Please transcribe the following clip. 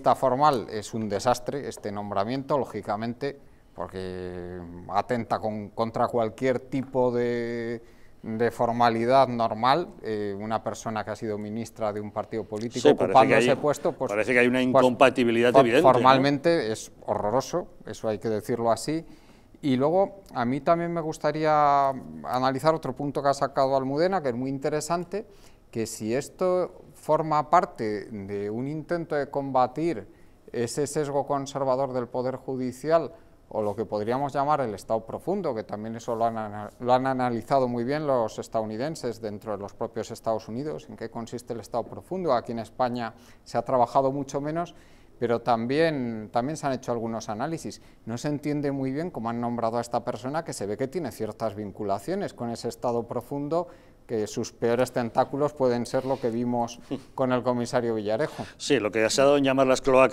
Esta formal es un desastre, este nombramiento, lógicamente, porque atenta contra cualquier tipo de, formalidad normal, eh, una persona que ha sido ministra de un partido político ocupando ese puesto, pues parece que hay una pues, incompatibilidad evidente. Formalmente es horroroso, eso hay que decirlo así. Y luego a mí también me gustaría analizar otro punto que ha sacado Almudena, que es muy interesante, que si esto forma parte de un intento de combatir ese sesgo conservador del Poder Judicial o lo que podríamos llamar el Estado profundo, que también eso lo han, analizado muy bien los estadounidenses dentro de los propios Estados Unidos, en qué consiste el Estado profundo. Aquí en España se ha trabajado mucho menos, pero también, también se han hecho algunos análisis. No se entiende muy bien cómo han nombrado a esta persona que se ve que tiene ciertas vinculaciones con ese Estado profundo, que sus peores tentáculos pueden ser lo que vimos con el comisario Villarejo. Sí, lo que ha dado en llamar las cloacas.